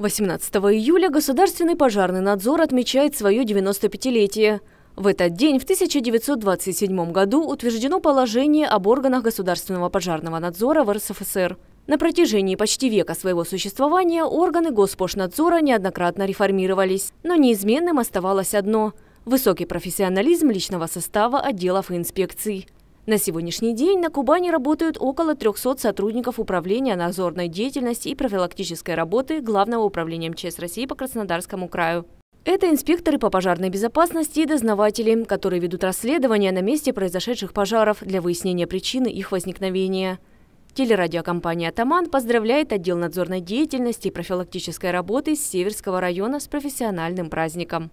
18 июля Государственный пожарный надзор отмечает свое 95-летие. В этот день, в 1927 году, утверждено положение об органах государственного пожарного надзора в РСФСР. На протяжении почти века своего существования органы Госпошнадзора неоднократно реформировались, но неизменным оставалось одно – высокий профессионализм личного состава отделов и инспекций. На сегодняшний день на Кубани работают около 300 сотрудников управления надзорной деятельности и профилактической работы Главного управления МЧС России по Краснодарскому краю. Это инспекторы по пожарной безопасности и дознаватели, которые ведут расследования на месте произошедших пожаров для выяснения причины их возникновения. Телерадиокомпания «Атаман» поздравляет отдел надзорной деятельности и профилактической работы Северского района с профессиональным праздником.